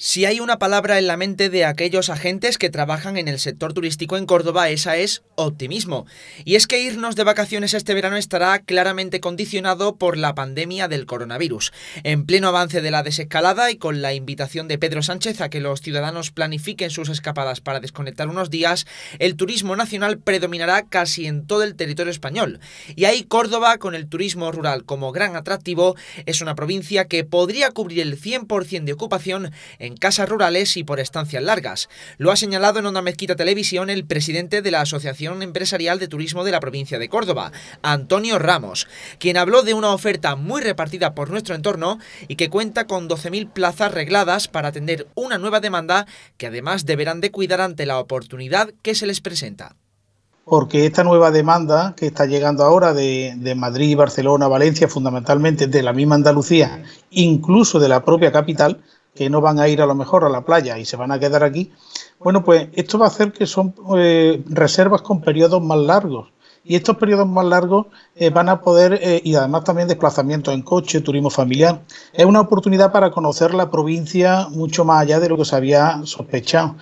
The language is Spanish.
Si hay una palabra en la mente de aquellos agentes que trabajan en el sector turístico en Córdoba, esa es optimismo. Y es que irnos de vacaciones este verano estará claramente condicionado por la pandemia del coronavirus. En pleno avance de la desescalada y con la invitación de Pedro Sánchez a que los ciudadanos planifiquen sus escapadas para desconectar unos días, el turismo nacional predominará casi en todo el territorio español. Y ahí Córdoba, con el turismo rural como gran atractivo, es una provincia que podría cubrir el 100% de ocupación en casas rurales y por estancias largas. Lo ha señalado en Onda Mezquita Televisión el presidente de la Asociación Empresarial de Turismo de la provincia de Córdoba, Antonio Ramos, quien habló de una oferta muy repartida por nuestro entorno y que cuenta con 12.000 plazas regladas para atender una nueva demanda que además deberán de cuidar ante la oportunidad que se les presenta porque esta nueva demanda que está llegando ahora de, de, Madrid, Barcelona, Valencia, fundamentalmente de la misma Andalucía, incluso de la propia capital, que no van a ir a lo mejor a la playa y se van a quedar aquí, bueno, pues esto va a hacer que son eh, reservas con periodos más largos. Y estos periodos más largos eh, van a poder, eh, y además también desplazamiento en coche, turismo familiar, es una oportunidad para conocer la provincia mucho más allá de lo que se había sospechado.